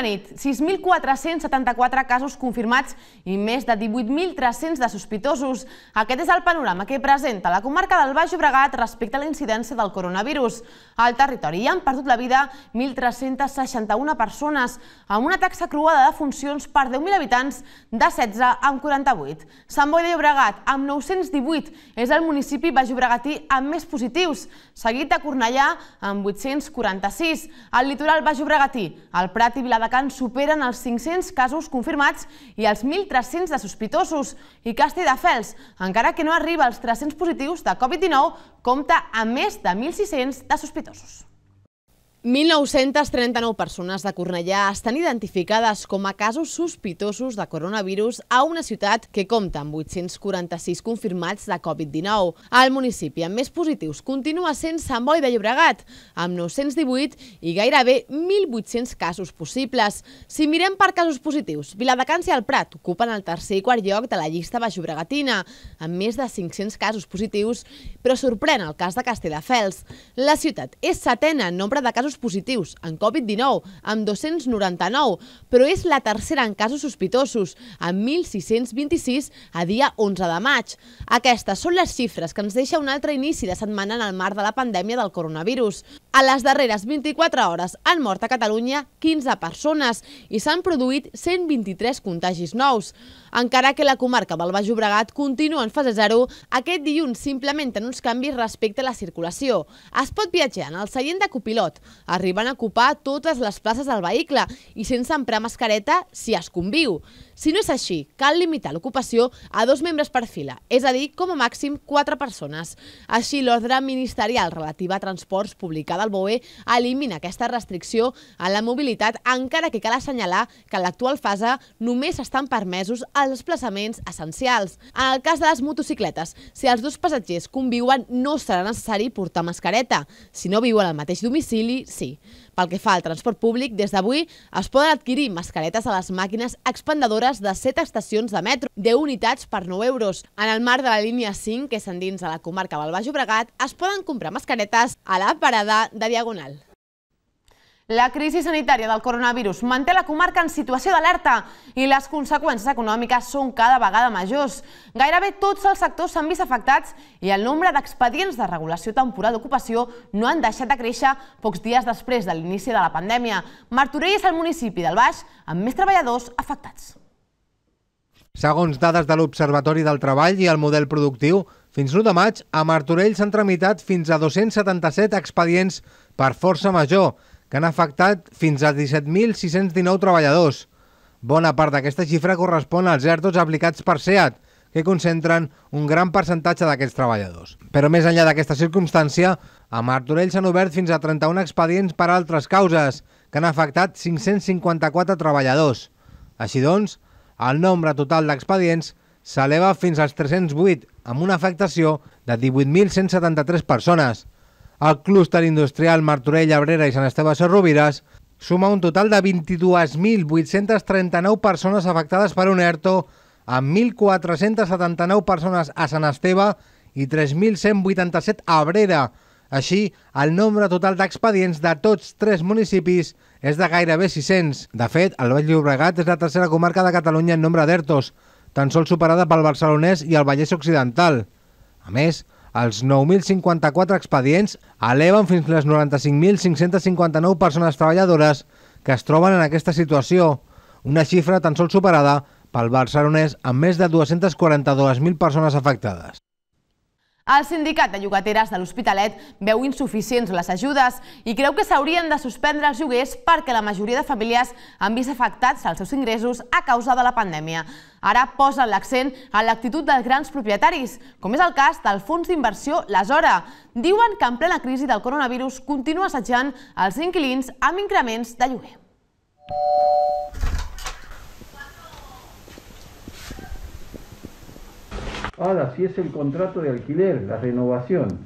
Bona nit. 6.474 casos confirmats i més de 18.300 de sospitosos. Aquest és el panorama que presenta la comarca del Baix Obregat respecte a la incidència del coronavirus. Al territori hi han perdut la vida 1.361 persones, amb una taxa cruada de funcions per 10.000 habitants de 16 amb 48. Sant Boi de Llobregat, amb 918, és el municipi Baix amb més positius, seguit de Cornellà, amb 846, el litoral Baix Llobregatí, el Prat i Viladecavalls, Alacant superen els 500 casos confirmats i els 1.300 de sospitosos. I Casti de Fels, encara que no arriba als 300 positius de Covid-19, compta a més de 1.600 de sospitosos. 1.939 persones de Cornellà estan identificades com a casos sospitosos de coronavirus a una ciutat que compta amb 846 confirmats de Covid-19. El municipi amb més positius continua sent Sant Boi de Llobregat, amb 918 i gairebé 1.800 casos possibles. Si mirem per casos positius, Viladecans i el Prat ocupen el tercer i quart lloc de la llista baix Llobregatina, amb més de 500 casos positius, però sorprèn el cas de Castelldefels. La ciutat és setena en nombre de casos casos positius en Covid-19, amb 299, però és la tercera en casos sospitosos, amb 1.626 a dia 11 de maig. Aquestes són les xifres que ens deixa un altre inici de setmana en el marc de la pandèmia del coronavirus. A les darreres 24 hores han mort a Catalunya 15 persones i s'han produït 123 contagis nous. Encara que la comarca del Baix Obregat continua en fase 0, aquest dilluns s'implementen uns canvis respecte a la circulació. Es pot viatjar en el seient de copilot, arribant a ocupar totes les places del vehicle i sense emprar mascareta si es conviu. Si no és així, cal limitar l'ocupació a dos membres per fila, és a dir, com a màxim quatre persones. Així, l'ordre ministerial relativa a transports publicada al BOE elimina aquesta restricció a la mobilitat, encara que cal assenyalar que en l'actual fase només estan permesos els desplaçaments essencials. En el cas de les motocicletes, si els dos passatgers conviuen, no serà necessari portar mascareta. Si no viuen al mateix domicili, sí. Pel que fa al transport públic, des d'avui es poden adquirir mascaretes a les màquines expandadores de 7 estacions de metro, 10 unitats per 9 euros. En el marc de la línia 5, que endins a la comarca del Baix Obregat, es poden comprar mascaretes a la parada de Diagonal. La crisi sanitària del coronavirus manté la comarca en situació d'alerta i les conseqüències econòmiques són cada vegada majors. Gairebé tots els sectors s'han vist afectats i el nombre d'expedients de regulació temporal d'ocupació no han deixat de créixer pocs dies després de l'inici de la pandèmia. Martorell és el municipi del Baix amb més treballadors afectats. Segons dades de l'Observatori del Treball i el Model Productiu, fins l'1 de maig a Martorell s'han tramitat fins a 277 expedients per força major, que han afectat fins a 17.619 treballadors. Bona part d'aquesta xifra correspon als ERTOs aplicats per SEAT, que concentren un gran percentatge d'aquests treballadors. Però més enllà d'aquesta circumstància, a Martorell s'han obert fins a 31 expedients per altres causes, que han afectat 554 treballadors. Així doncs, el nombre total d'expedients s'eleva fins als 308, amb una afectació de 18.173 persones, el clúster industrial Martorell-Abrera i Sant Esteve Serrovires suma un total de 22.839 persones afectades per un ERTO, amb 1.479 persones a Sant Esteve i 3.187 a Abrera. Així, el nombre total d'expedients de tots tres municipis és de gairebé 600. De fet, el Vall Llobregat és la tercera comarca de Catalunya en nombre d'ERTOs, tan sols superada pel barcelonès i el Vallès Occidental. A més, els 9.054 expedients eleven fins les 95.559 persones treballadores que es troben en aquesta situació, una xifra tan sols superada pel barcelonès amb més de 242.000 persones afectades. El sindicat de llogateres de l'Hospitalet veu insuficients les ajudes i creu que s'haurien de suspendre els lloguers perquè la majoria de famílies han vist afectats els seus ingressos a causa de la pandèmia. Ara posen l'accent en l'actitud dels grans propietaris, com és el cas del fons d'inversió Les Hora. Diuen que en plena crisi del coronavirus continua assetjant els inquilins amb increments de lloguer. Ara, si és el contrato de alquiler, la renovación.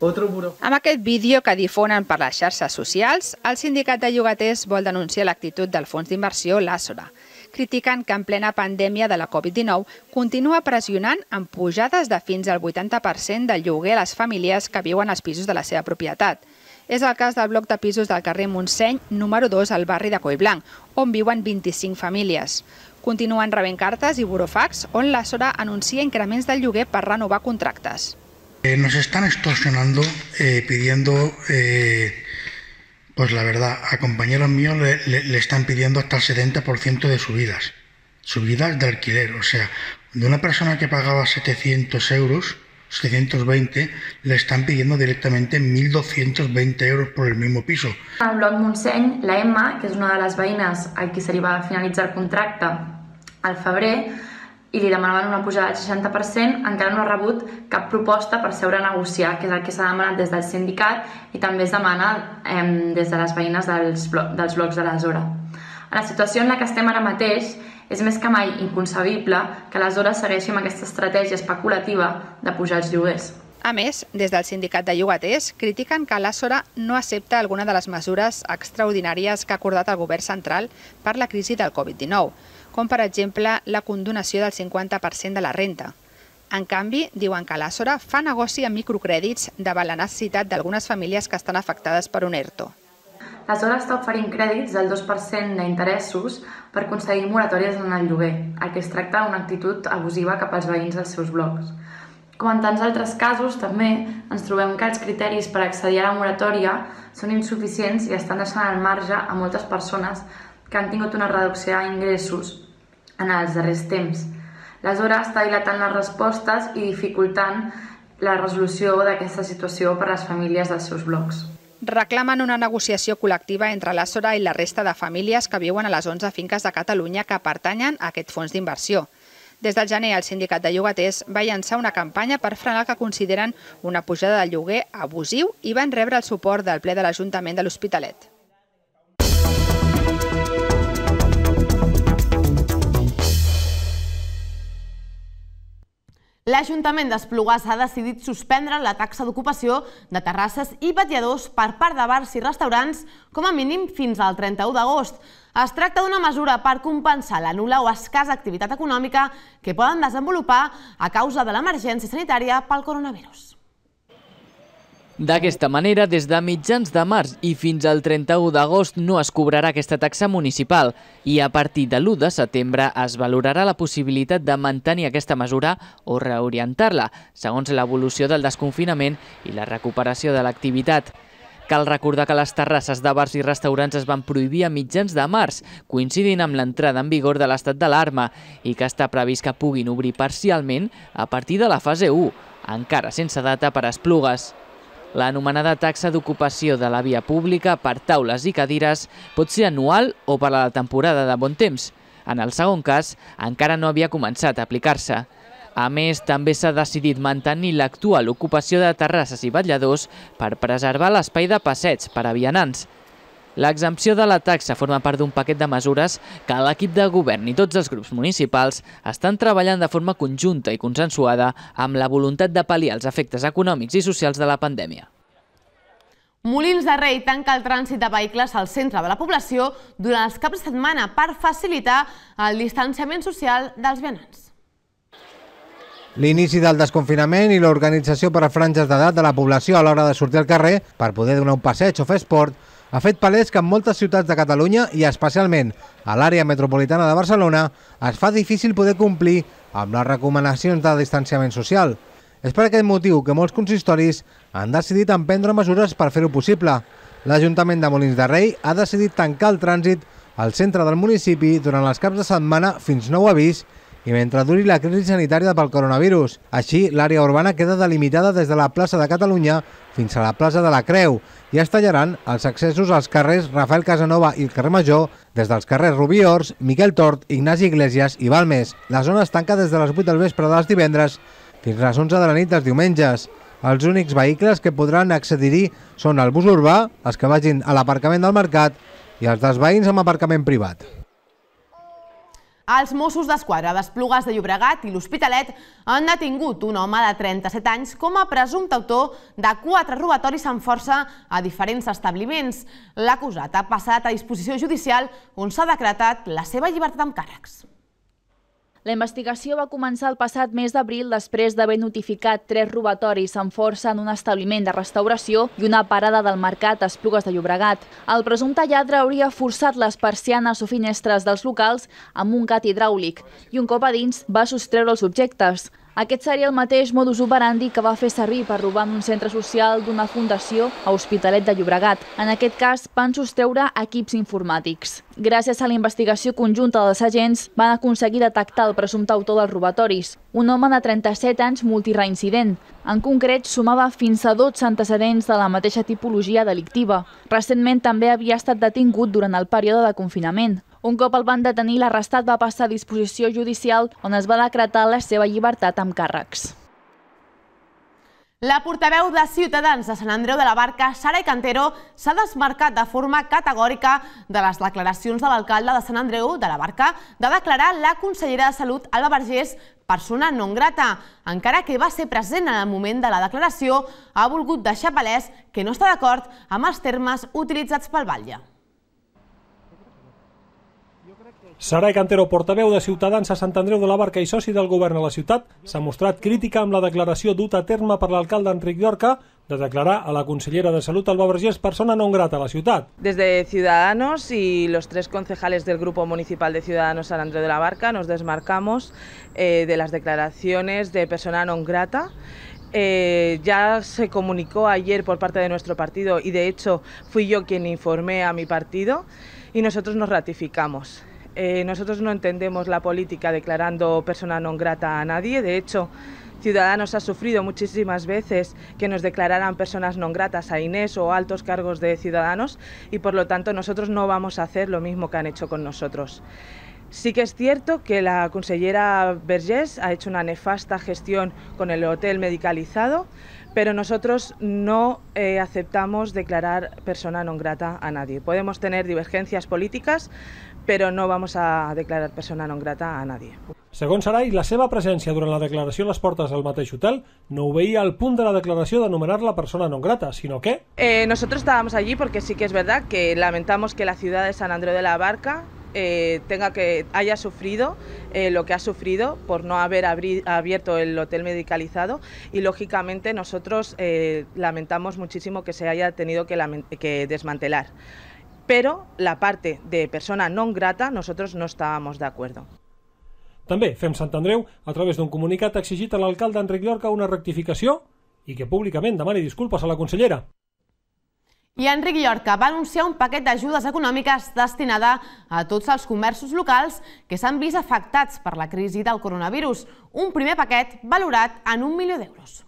Amb aquest vídeo que difonen per les xarxes socials, el sindicat de llogaters vol denunciar l'actitud del fons d'inversió Lassora, Critiquen que en plena pandèmia de la Covid-19 continua pressionant amb pujades de fins al 80% del lloguer a les famílies que viuen als pisos de la seva propietat. És el cas del bloc de pisos del carrer Montseny, número 2, al barri de Collblanc, on viuen 25 famílies. ...continúan rebent cartes y burofax on la Sora anuncia increments del lloguer per renovar contractes. contractas. Eh, nos están extorsionando eh, pidiendo, eh, pues la verdad, a compañeros míos le, le están pidiendo hasta el 70% de subidas, subidas de alquiler. O sea, de una persona que pagaba 700 euros, 720, le están pidiendo directamente 1.220 euros por el mismo piso. Al bloc Montseny, la Emma, que és una de les veïnes a qui se li va finalitzar el contracte al febrer, i li demanaven una pujada del 60%, encara no ha rebut cap proposta per seure a negociar, que és el que s'ha demanat des del sindicat i també es demana eh, des de les veïnes dels, blo dels blocs d'aleshores. En la situació en la que estem ara mateix, és més que mai inconcebible que aleshores segueixi amb aquesta estratègia especulativa de pujar els lloguers. A més, des del sindicat de llogaters critiquen que l'Àssora no accepta alguna de les mesures extraordinàries que ha acordat el govern central per la crisi del Covid-19, com per exemple la condonació del 50% de la renta. En canvi, diuen que l'Àssora fa negoci amb microcrèdits davant la necessitat d'algunes famílies que estan afectades per un ERTO la zona està oferint crèdits del 2% d'interessos per concedir moratòries en el lloguer, el que es tracta d'una actitud abusiva cap als veïns dels seus blocs. Com en tants altres casos, també ens trobem que els criteris per accedir a la moratòria són insuficients i estan deixant al marge a moltes persones que han tingut una reducció d'ingressos en els darrers temps. La zona està dilatant les respostes i dificultant la resolució d'aquesta situació per a les famílies dels seus blocs reclamen una negociació col·lectiva entre la Sora i la resta de famílies que viuen a les 11 finques de Catalunya que pertanyen a aquest fons d'inversió. Des del gener, el sindicat de llogaters va llançar una campanya per frenar el que consideren una pujada de lloguer abusiu i van rebre el suport del ple de l'Ajuntament de l'Hospitalet. L'Ajuntament d'Esplugues ha decidit suspendre la taxa d'ocupació de terrasses i batiadors per part de bars i restaurants com a mínim fins al 31 d'agost. Es tracta d'una mesura per compensar la nula o escassa activitat econòmica que poden desenvolupar a causa de l'emergència sanitària pel coronavirus. D'aquesta manera, des de mitjans de març i fins al 31 d'agost no es cobrarà aquesta taxa municipal i a partir de l'1 de setembre es valorarà la possibilitat de mantenir aquesta mesura o reorientar-la, segons l'evolució del desconfinament i la recuperació de l'activitat. Cal recordar que les terrasses de bars i restaurants es van prohibir a mitjans de març, coincidint amb l'entrada en vigor de l'estat d'alarma, i que està previst que puguin obrir parcialment a partir de la fase 1, encara sense data per a esplugues. L'anomenada taxa d'ocupació de la via pública per taules i cadires pot ser anual o per a la temporada de bon temps. En el segon cas, encara no havia començat a aplicar-se. A més, també s'ha decidit mantenir l'actual ocupació de terrasses i vetlladors per preservar l'espai de passeig per a vianants. L'exempció de la taxa forma part d'un paquet de mesures que l'equip de govern i tots els grups municipals estan treballant de forma conjunta i consensuada amb la voluntat de pal·liar els efectes econòmics i socials de la pandèmia. Molins de Rei tanca el trànsit de vehicles al centre de la població durant els caps de setmana per facilitar el distanciament social dels vianants. L'inici del desconfinament i l'organització per a franges d'edat de la població a l'hora de sortir al carrer per poder donar un passeig o fer esport ha fet palès que en moltes ciutats de Catalunya i especialment a l'àrea metropolitana de Barcelona es fa difícil poder complir amb les recomanacions de distanciament social. És per aquest motiu que molts consistoris han decidit emprendre mesures per fer-ho possible. L'Ajuntament de Molins de Rei ha decidit tancar el trànsit al centre del municipi durant els caps de setmana fins nou avís i mentre duri la crisi sanitària pel coronavirus. Així, l'àrea urbana queda delimitada des de la plaça de Catalunya fins a la plaça de la Creu i es tallaran els accessos als carrers Rafael Casanova i el carrer Major des dels carrers Rubiors, Miquel Tort, Ignasi Iglesias i Balmes. La zona es tanca des de les 8 del vespre dels divendres fins a les 11 de la nit dels diumenges. Els únics vehicles que podran accedir-hi són el bus urbà, els que vagin a l'aparcament del mercat i els dels veïns amb aparcament privat. Els Mossos d'Esquadra d'Esplugues de Llobregat i l'Hospitalet han detingut un home de 37 anys com a presumpte autor de quatre robatoris amb força a diferents establiments. L'acusat ha passat a disposició judicial on s'ha decretat la seva llibertat amb càrrecs. La investigació va començar el passat mes d'abril després d'haver notificat tres robatoris amb força en un establiment de restauració i una parada del mercat a Esplugues de Llobregat. El presumpte lladre hauria forçat les persianes o finestres dels locals amb un gat hidràulic i un cop a dins va sostreure els objectes. Aquest seria el mateix modus operandi que va fer servir per robar en un centre social d'una fundació a Hospitalet de Llobregat. En aquest cas, van sostreure equips informàtics. Gràcies a la investigació conjunta dels agents, van aconseguir detectar el presumpte autor dels robatoris, un home de 37 anys multireincident. En concret, sumava fins a 12 antecedents de la mateixa tipologia delictiva. Recentment també havia estat detingut durant el període de confinament. Un cop el van detenir, l'arrestat va passar a disposició judicial on es va decretar la seva llibertat amb càrrecs. La portaveu de Ciutadans de Sant Andreu de la Barca, Sara Cantero, s'ha desmarcat de forma categòrica de les declaracions de l'alcalde de Sant Andreu de la Barca de declarar la consellera de Salut, Alba Vergés, persona non grata. Encara que va ser present en el moment de la declaració, ha volgut deixar palès que no està d'acord amb els termes utilitzats pel Batlle. Sarai Cantero, portaveu de Ciutadans a Sant Andreu de la Barca i soci del govern a la ciutat, s'ha mostrat crítica amb la declaració duta a terme per l'alcalde Enric Llorca de declarar a la consellera de Salut, Alba Vergés persona non grata a la ciutat. Des de Ciudadanos i los tres concejales del Grupo Municipal de Ciudadanos Sant Andreu de la Barca nos desmarcamos eh, de las declaraciones de persona non grata Eh, ya se comunicó ayer por parte de nuestro partido y de hecho fui yo quien informé a mi partido y nosotros nos ratificamos. Eh, nosotros no entendemos la política declarando persona non grata a nadie. De hecho, Ciudadanos ha sufrido muchísimas veces que nos declararan personas non gratas a Inés o altos cargos de Ciudadanos y por lo tanto nosotros no vamos a hacer lo mismo que han hecho con nosotros. Sí que es cierto que la consellera Bergés ha hecho una nefasta gestión con el hotel medicalizado, pero nosotros no eh, aceptamos declarar persona non grata a nadie. Podemos tener divergencias políticas, pero no vamos a declarar persona no grata a nadie. Según Saray, la seva presència durant la declaració a les del mateix hotel no veía al punt de la declaración de numerar la persona no grata, sino que... Eh, nosotros estábamos allí porque sí que es verdad que lamentamos que la ciudad de San Andrés de la Barca eh, tenga que haya sufrido eh, lo que ha sufrido por no haber abierto el hotel medicalizado y lógicamente nosotros lamentamos muchísimo que se haya tenido que, que desmantelar. pero la part de persona non grata nosaltres no estàvem d'acord. També Fem Sant Andreu, a través d'un comunicat, exigit a l'alcalde Enric Llorca una rectificació i que públicament demani disculpes a la consellera. I Enric Llorca va anunciar un paquet d'ajudes econòmiques destinada a tots els comerços locals que s'han vist afectats per la crisi del coronavirus. Un primer paquet valorat en un milió d'euros.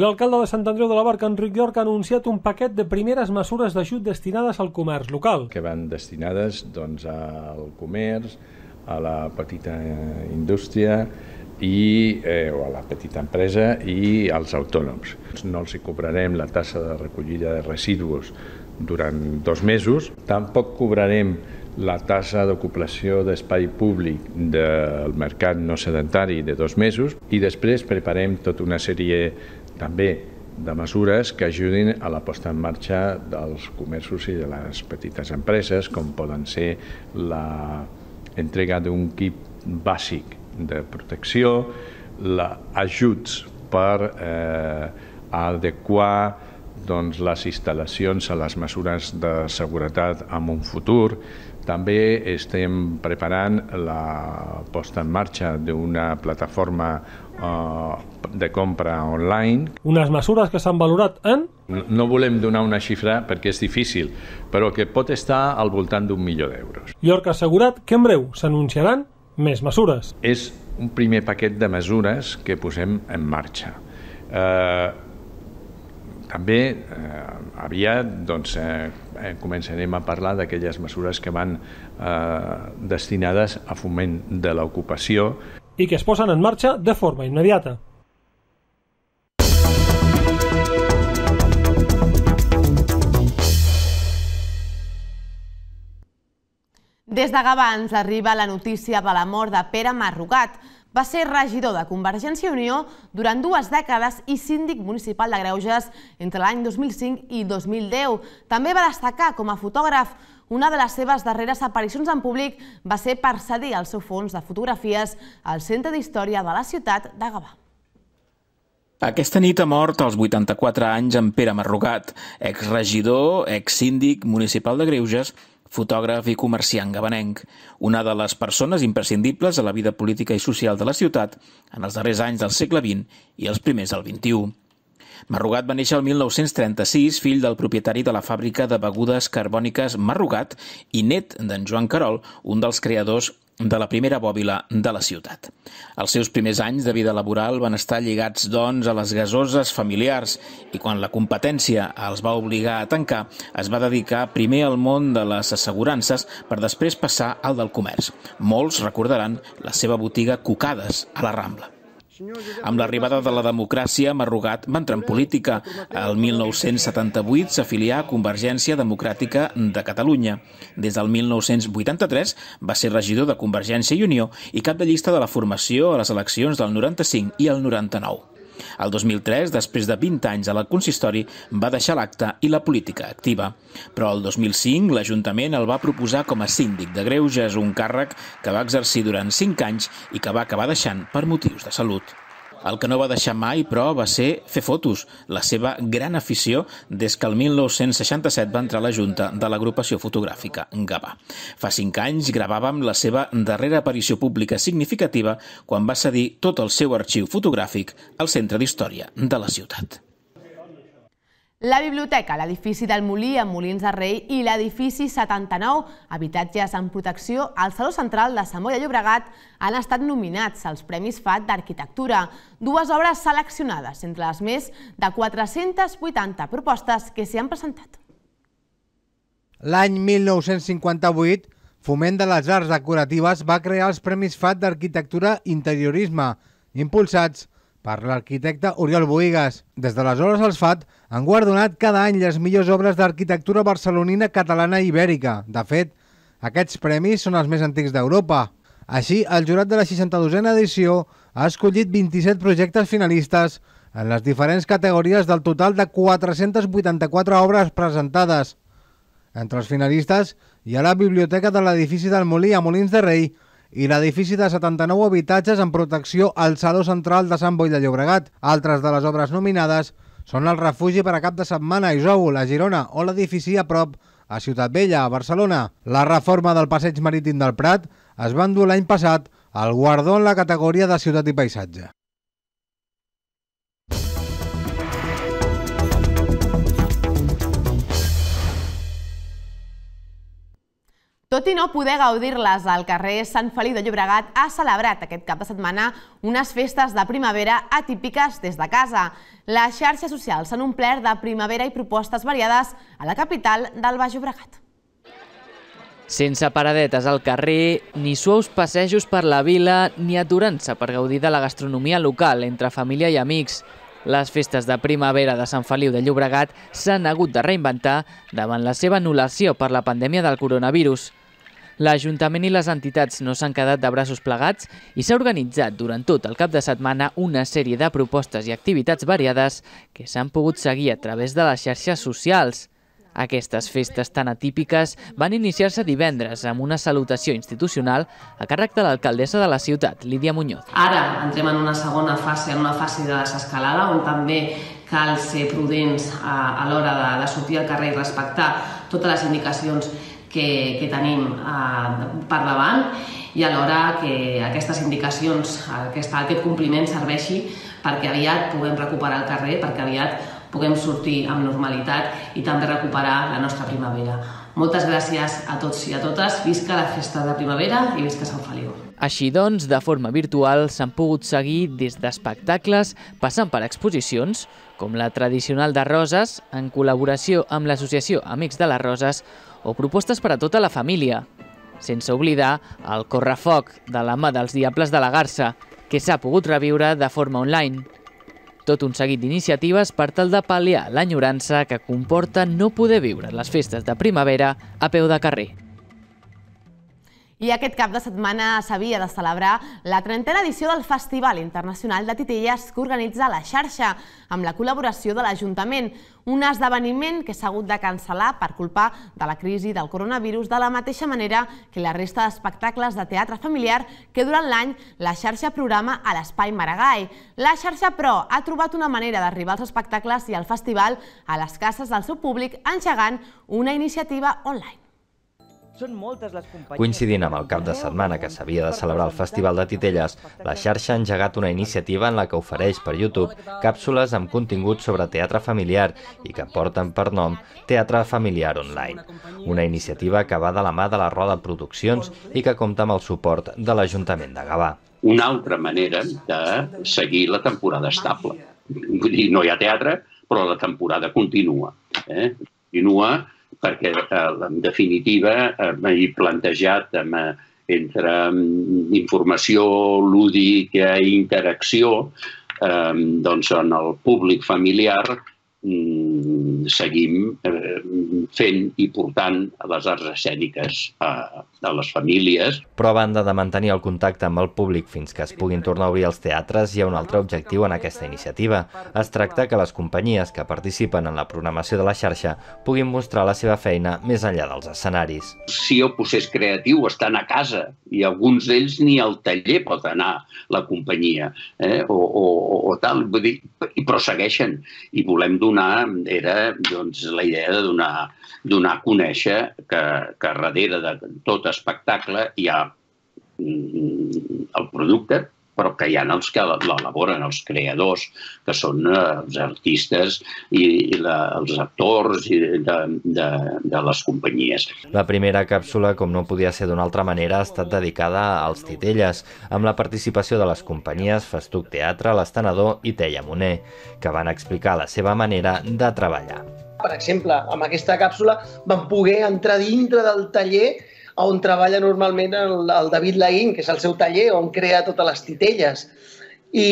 L'alcalde de Sant Andreu de la Barca, Enric York, ha anunciat un paquet de primeres mesures d'ajut destinades al comerç local. Que van destinades doncs, al comerç, a la petita indústria, i, eh, o a la petita empresa i als autònoms. No els hi cobrarem la tassa de recollida de residus durant dos mesos, tampoc cobrarem la tassa d'ocupació d'espai públic del mercat no sedentari de dos mesos i després preparem tota una sèrie també de mesures que ajudin a la posta en marxa dels comerços i de les petites empreses, com poden ser l'entrega d'un kit bàsic de protecció, ajuts per eh, adequar doncs, les instal·lacions a les mesures de seguretat en un futur. També estem preparant la posta en marxa d'una plataforma Eh, de compra online. Unes mesures que s'han valorat en... No volem donar una xifra perquè és difícil, però que pot estar al voltant d'un milió d'euros. York ha assegurat que en breu s'anunciaran més mesures. És un primer paquet de mesures que posem en marxa. Eh, també eh, aviat doncs, eh, eh començarem a parlar d'aquelles mesures que van eh, destinades a foment de l'ocupació i que es posen en marxa de forma immediata. Des de Gavà ens arriba la notícia de la mort de Pere Marrugat. Va ser regidor de Convergència i Unió durant dues dècades i síndic municipal de Greuges entre l'any 2005 i 2010. També va destacar com a fotògraf, una de les seves darreres aparicions en públic va ser per cedir el seu fons de fotografies al Centre d'Història de la ciutat de Gavà. Aquesta nit ha mort als 84 anys en Pere Marrugat, exregidor, exsíndic municipal de Greuges, fotògraf i comerciant gabanenc, una de les persones imprescindibles a la vida política i social de la ciutat en els darrers anys del segle XX i els primers del XXI. Marrugat va néixer el 1936, fill del propietari de la fàbrica de begudes carbòniques Marrugat i net d'en Joan Carol, un dels creadors de la primera bòbila de la ciutat. Els seus primers anys de vida laboral van estar lligats, doncs, a les gasoses familiars i quan la competència els va obligar a tancar, es va dedicar primer al món de les assegurances per després passar al del comerç. Molts recordaran la seva botiga Cucades a la Rambla. Amb l'arribada de la democràcia, Marrugat va entrar en política. El 1978 s'afilià a Convergència Democràtica de Catalunya. Des del 1983 va ser regidor de Convergència i Unió i cap de llista de la formació a les eleccions del 95 i el 99. El 2003, després de 20 anys a la consistori, va deixar l'acte i la política activa. Però el 2005 l'Ajuntament el va proposar com a síndic de Greuges, un càrrec que va exercir durant 5 anys i que va acabar deixant per motius de salut. El que no va deixar mai, però, va ser fer fotos, la seva gran afició des que el 1967 va entrar a la Junta de l'agrupació fotogràfica Gavà. Fa cinc anys gravàvem la seva darrera aparició pública significativa quan va cedir tot el seu arxiu fotogràfic al Centre d'Història de la ciutat. La biblioteca, l'edifici del Molí amb Molins de Rei i l'edifici 79, habitatges en protecció, al Saló Central de de Llobregat han estat nominats als Premis FAT d'Arquitectura. Dues obres seleccionades entre les més de 480 propostes que s'hi han presentat. L'any 1958, Foment de les Arts Decoratives va crear els Premis FAT d'Arquitectura i Interiorisme, impulsats per l'arquitecte Oriol Boigas. Des d'aleshores els FAT han guardonat cada any les millors obres d'arquitectura barcelonina catalana i ibèrica. De fet, aquests premis són els més antics d'Europa. Així, el jurat de la 62a edició ha escollit 27 projectes finalistes en les diferents categories del total de 484 obres presentades. Entre els finalistes hi ha la biblioteca de l'edifici del Molí a Molins de Rei, i l'edifici de 79 habitatges en protecció al Saló Central de Sant Boi de Llobregat. Altres de les obres nominades són el refugi per a cap de setmana a Isòvol, a Girona, o l'edifici a prop a Ciutat Vella, a Barcelona. La reforma del passeig marítim del Prat es va endur l'any passat al guardó en la categoria de ciutat i paisatge. Tot i no poder gaudir-les al carrer Sant Feliu de Llobregat, ha celebrat aquest cap de setmana unes festes de primavera atípiques des de casa. Les xarxes socials s'han omplert de primavera i propostes variades a la capital del Baix Llobregat. Sense paradetes al carrer, ni suaus passejos per la vila, ni aturant-se per gaudir de la gastronomia local entre família i amics. Les festes de primavera de Sant Feliu de Llobregat s'han hagut de reinventar davant la seva anul·lació per la pandèmia del coronavirus l'Ajuntament i les entitats no s'han quedat de braços plegats i s'ha organitzat durant tot el cap de setmana una sèrie de propostes i activitats variades que s'han pogut seguir a través de les xarxes socials. Aquestes festes tan atípiques van iniciar-se divendres amb una salutació institucional a càrrec de l'alcaldessa de la ciutat, Lídia Muñoz. Ara entrem en una segona fase, en una fase de desescalada, on també cal ser prudents a, l'hora de, de sortir al carrer i respectar totes les indicacions que, que tenim eh, per davant i alhora que aquestes indicacions, aquest, aquest compliment serveixi perquè aviat puguem recuperar el carrer, perquè aviat puguem sortir amb normalitat i també recuperar la nostra primavera. Moltes gràcies a tots i a totes. Visca la festa de primavera i visca Sant Feliu. Així doncs, de forma virtual s'han pogut seguir des d'espectacles, passant per exposicions, com la tradicional de Roses, en col·laboració amb l'associació Amics de les Roses, o propostes per a tota la família. Sense oblidar el correfoc de la mà dels Diables de la Garça, que s'ha pogut reviure de forma online. Tot un seguit d'iniciatives per tal de pal·liar l'enyorança que comporta no poder viure les festes de primavera a peu de carrer. I aquest cap de setmana s'havia de celebrar la trentena edició del Festival Internacional de Titelles que organitza la xarxa, amb la col·laboració de l'Ajuntament, un esdeveniment que s'ha hagut de cancel·lar per culpa de la crisi del coronavirus de la mateixa manera que la resta d'espectacles de teatre familiar que durant l'any la xarxa programa a l'Espai Maragall. La xarxa, però, ha trobat una manera d'arribar als espectacles i al festival a les cases del seu públic engegant una iniciativa online. Són moltes les companyies... Coincidint amb el cap de setmana que s'havia de celebrar el Festival de Titelles, la xarxa ha engegat una iniciativa en la que ofereix per YouTube càpsules amb contingut sobre teatre familiar i que porten per nom Teatre Familiar Online. Una iniciativa que va de la mà de la Roda Produccions i que compta amb el suport de l'Ajuntament de Gavà. Una altra manera de seguir la temporada estable. Vull dir, no hi ha teatre, però la temporada continua. Eh? Continua perquè eh, en definitiva eh, m'he plantejat amb, eh, entre mm, informació lúdica i interacció doncs en el públic familiar Mm, seguim eh, fent i portant les arts escèniques a, a les famílies. Però a banda de mantenir el contacte amb el públic fins que es puguin tornar a obrir els teatres, hi ha un altre objectiu en aquesta iniciativa. Es tracta que les companyies que participen en la programació de la xarxa puguin mostrar la seva feina més enllà dels escenaris. Si el procés creatiu estan a casa i alguns d'ells ni al taller pot anar la companyia eh? o, o, o tal, vull dir, però segueixen i volem donar donar era doncs, la idea de donar, donar a conèixer que, que darrere de tot espectacle hi ha mm, el producte, però que hi ha els que l'elaboren, els creadors, que són eh, els artistes i, i la, els actors i de, de, de les companyies. La primera càpsula, com no podia ser d'una altra manera, ha estat dedicada als titelles, amb la participació de les companyies Festuc Teatre, l'Estenador i Teia Moner, que van explicar la seva manera de treballar. Per exemple, amb aquesta càpsula vam poder entrar dintre del taller on treballa normalment el, el David Laín, que és el seu taller, on crea totes les titelles. I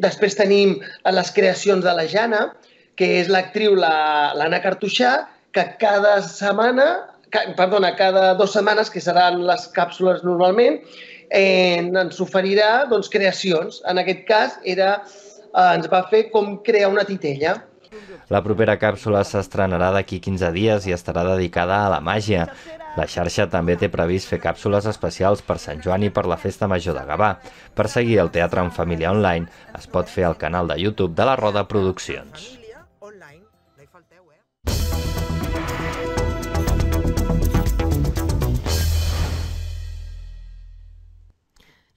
després tenim les creacions de la Jana, que és l'actriu l'Anna la, Cartuixà, que cada setmana, que, perdona, cada dues setmanes, que seran les càpsules normalment, eh, ens oferirà doncs, creacions. En aquest cas era, eh, ens va fer com crear una titella. La propera càpsula s'estrenarà d'aquí 15 dies i estarà dedicada a la màgia. La xarxa també té previst fer càpsules especials per Sant Joan i per la Festa Major de Gavà. Per seguir el Teatre en Família Online es pot fer al canal de YouTube de la Roda Produccions.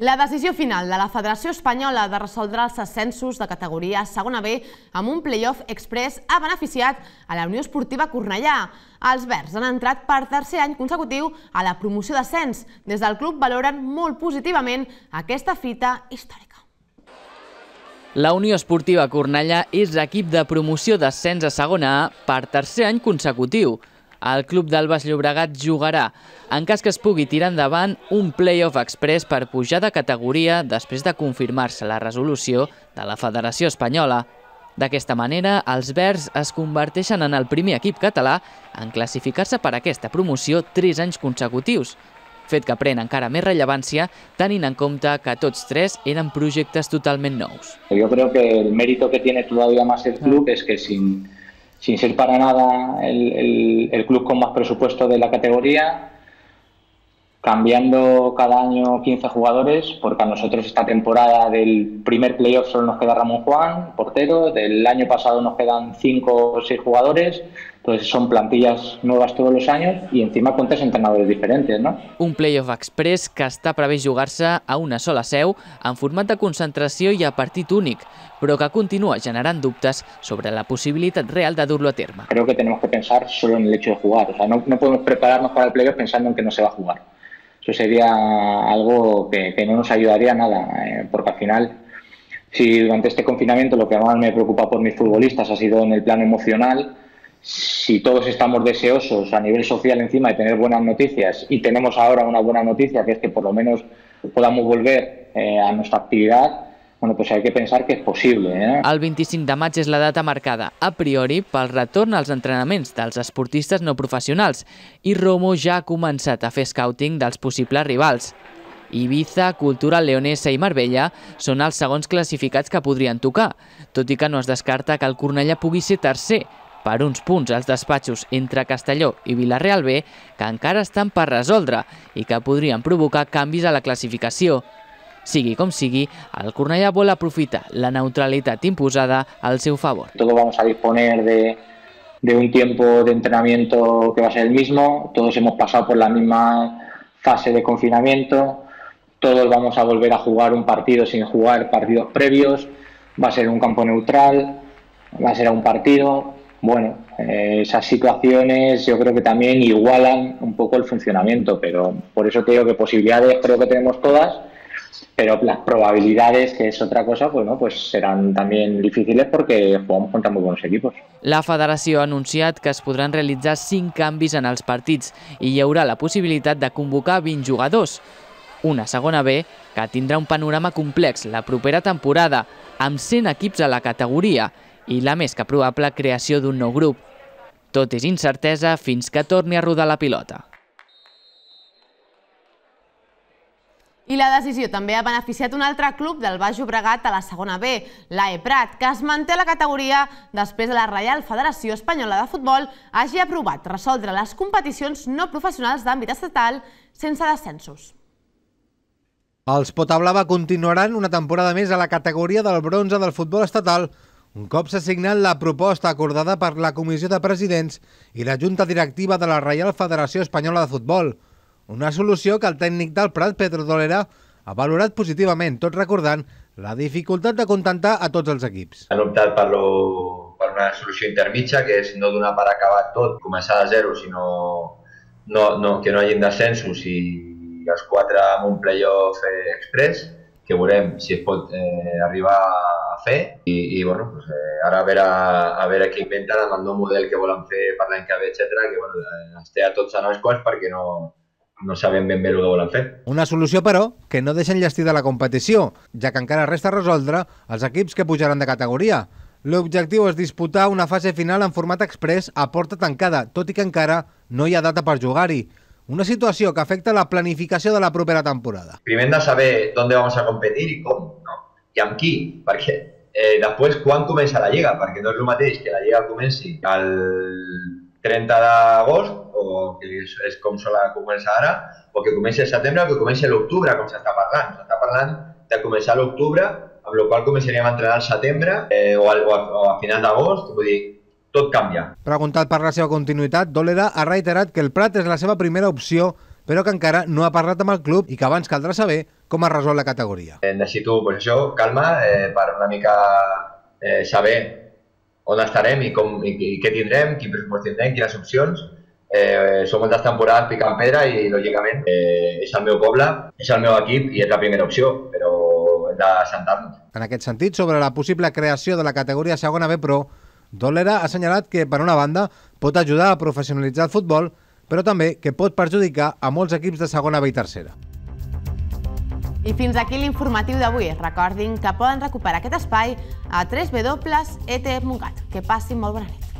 La decisió final de la Federació Espanyola de resoldre els ascensos de categoria segona B amb un play-off express ha beneficiat a la Unió Esportiva Cornellà. Els verds han entrat per tercer any consecutiu a la promoció d'ascens. Des del club valoren molt positivament aquesta fita històrica. La Unió Esportiva Cornellà és equip de promoció d'ascens a segona A per tercer any consecutiu el club del Baix Llobregat jugarà, en cas que es pugui tirar endavant, un play-off express per pujar de categoria després de confirmar-se la resolució de la Federació Espanyola. D'aquesta manera, els verds es converteixen en el primer equip català en classificar-se per aquesta promoció tres anys consecutius, fet que pren encara més rellevància tenint en compte que tots tres eren projectes totalment nous. Yo creo que el mérito que tiene todavía más el club es que sin sin ser para nada el, el, club con más presupuesto de la categoría, cambiando cada año 15 jugadores, porque a nosotros esta temporada del primer playoff solo nos queda Ramón Juan, portero, del año pasado nos quedan 5 o 6 jugadores, entonces son plantillas nuevas todos los años y encima con tres entrenadores diferentes, no? Un playoff express que está previst jugarse a una sola seu, en formato de concentració y a partido único, pero que continúa generant dubtes sobre la posibilidad real de durlo a terma. Creo que tenemos que pensar solo en el hecho de jugar, o sea, no, no podemos prepararnos para el playoff pensando en que no se va a jugar. Eso sería algo que, no nos ayudaría nada, eh, porque al final, si durante este confinamiento lo que más me preocupa por mis futbolistas ha sido en el plano emocional, si todos estamos deseosos a nivel social encima de tener buenas noticias y tenemos ahora una buena noticia, que es que por lo menos podamos volver eh, a nuestra actividad, Bueno, pues hay que pensar que es possible. Eh? El 25 de maig és la data marcada, a priori, pel retorn als entrenaments dels esportistes no professionals i Romo ja ha començat a fer scouting dels possibles rivals. Ibiza, Cultura Leonesa i Marbella són els segons classificats que podrien tocar, tot i que no es descarta que el Cornellà pugui ser tercer, per uns punts als despatxos entre Castelló i Vilareal B que encara estan per resoldre i que podrien provocar canvis a la classificació. Sigui com sigui, el Cornellà vol aprofitar la neutralidad imposada al seu favor. Todos vamos a disponer de, un tiempo de entrenamiento que va a ser el mismo, todos hemos pasado por la misma fase de confinamiento, todos vamos a volver a jugar un partido sin jugar partidos previos, va a ser un campo neutral, va a ser un partido. Bueno, eh, esas situaciones yo creo que también igualan un poco el funcionamiento, pero por eso te digo que posibilidades creo que tenemos todas Pero las probabilidades, que es otra cosa, bueno, pues serán también difíciles porque jugamos contra muy bons equipos. La federació ha anunciat que es podran realitzar 5 canvis en els partits i hi haurà la possibilitat de convocar 20 jugadors. Una segona B que tindrà un panorama complex la propera temporada, amb 100 equips a la categoria i la més que probable creació d'un nou grup. Tot és incertesa fins que torni a rodar la pilota. I la decisió també ha beneficiat un altre club del Baix Llobregat a la segona B, l'AE Prat, que es manté a la categoria després de la Reial Federació Espanyola de Futbol hagi aprovat resoldre les competicions no professionals d'àmbit estatal sense descensos. Els Potablava continuaran una temporada més a la categoria del bronze del futbol estatal, un cop s'ha signat la proposta acordada per la Comissió de Presidents i la Junta Directiva de la Reial Federació Espanyola de Futbol, una solució que el tècnic del Prat, Pedro Dolera, ha valorat positivament, tot recordant la dificultat de contentar a tots els equips. Han optat per, lo, per una solució intermitja, que és no donar per acabar tot, començar de zero, sinó no, no, que no hagi descensos i els quatre amb un playoff eh, express, que veurem si es pot eh, arribar a fer i, i bueno, pues, eh, ara a veure, a veure què inventen amb el nou model que volen fer per l'any que ve, etc que bueno, ens eh, té a tots a nois quarts perquè no, no sabem ben bé el que volen fer. Una solució, però, que no deixa de la competició, ja que encara resta resoldre els equips que pujaran de categoria. L'objectiu és disputar una fase final en format express a porta tancada, tot i que encara no hi ha data per jugar-hi. Una situació que afecta la planificació de la propera temporada. Primer hem de saber on vamos a competir i com, no? i amb qui, perquè eh, després quan comença la Lliga, perquè no és el mateix que la Lliga comenci al 30 d'agost, o que és, és com sola començar ara, o que comença el setembre o que comença l'octubre, com s'està parlant. S'està parlant de començar l'octubre, amb la qual començaríem a entrenar al setembre eh, o, al, o, a, o a final d'agost, vull dir, tot canvia. Preguntat per la seva continuïtat, Dolera ha reiterat que el Prat és la seva primera opció però que encara no ha parlat amb el club i que abans caldrà saber com es resol la categoria. Eh, necessito, pues, això, calma, eh, per una mica eh, saber on estarem i, com, i, i què tindrem, quin pressupost tindrem, quines opcions. Eh, som moltes temporades picant pedra i, lògicament, eh, és el meu poble, és el meu equip i és la primera opció, però hem d'assentar-nos. En aquest sentit, sobre la possible creació de la categoria segona B Pro, Dolera ha assenyalat que, per una banda, pot ajudar a professionalitzar el futbol, però també que pot perjudicar a molts equips de segona B i tercera. I fins aquí l'informatiu d'avui. Recordin que poden recuperar aquest espai a 3 www.etf.cat. E que passin molt bona nit.